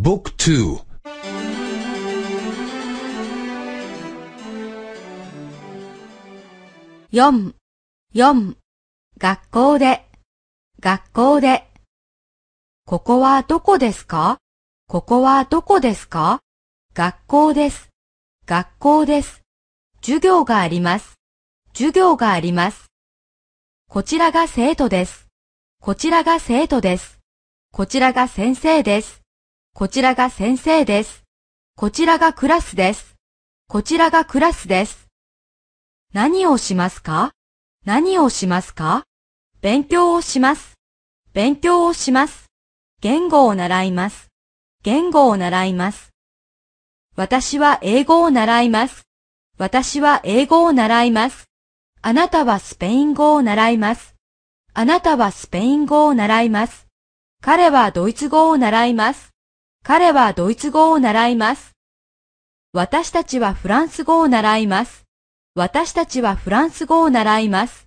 บุ๊ก学校で、学校で。ここはどこですかここはどこですか学校です。学校です。授業があります。授業があります。こちらが生徒です。こちらが生徒です。こちらが先生です。こちらが先生です。こちらがクラスです。こちらがクラスです。何をしますか何をしますか勉強をします。勉強をします。言語を習います。言語を習います。私は英語を習います。私は英語を習います。あなたはスペイン語を習います。あなたはスペイン語を習います。彼はドイツ語を習います。彼はドイツ語を習います。私たちはフランス語を習います。私たちはフランス語を習います。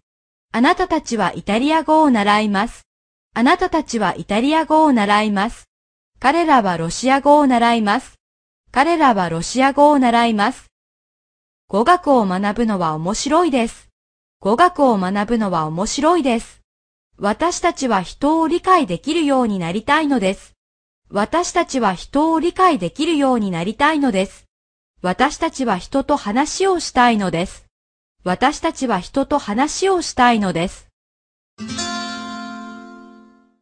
あなたたちはイタリア語を習います。あなたたちはイタリア語を習います。彼らはロシア語を習います。彼らはロシア語を習います。語学を学ぶのは面白いです。語学を学ぶのは面白いです。私たちは人を理解できるようになりたいのです。私たちは人を理解できるようになりたいのです。私たちは人と話をしたいのです。私たちは人と話をしたいのです。